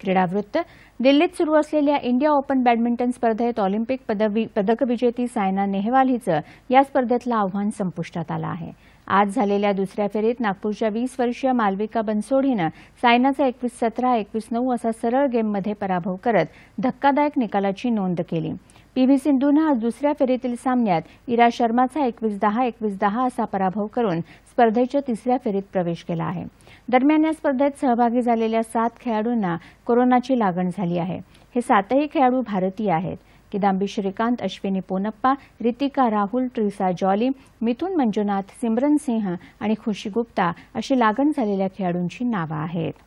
क्रीडावृत्त दिल्लीत सुरू असलेल्या इंडिया ओपन बॅडमिंटन स्पर्धेत ऑलिम्पिक विजेती सायना नेहवाल हिचं या स्पर्धेतलं आव्हान संपुष्टात आलं आहे आज झालेल्या दुसऱ्या फेरीत नागपूरच्या वीस वर्षीय मालविका बनसोडीनं सायनाचा एकवीस सतरा एकवीस नऊ असा सरळ गेममध्ये पराभव करत धक्कादायक निकालाची नोंद केली पी व्ही सिंधूनं आज दुसऱ्या फेरीतील सामन्यात इरा शर्माचा एकवीस दहा एकवीस दहा असा पराभव करून स्पर्धेच्या तिसऱ्या फेरीत प्रवेश केला आहे दरम्यान या स्पर्धेत सहभागी झालेल्या सात खेळाडूंना कोरोनाची लागण झाली आहे हे सातही खेळाडू भारतीय आहेत किदांबी श्रीकांत अश्विनी पोनप्पा रितिका राहुल ट्रिसा जॉली मिथुन मंजुनाथ सिमरन सिंह आणि खुशी गुप्ता अशी लागण झालेल्या खेळाडूंची नावं आहेत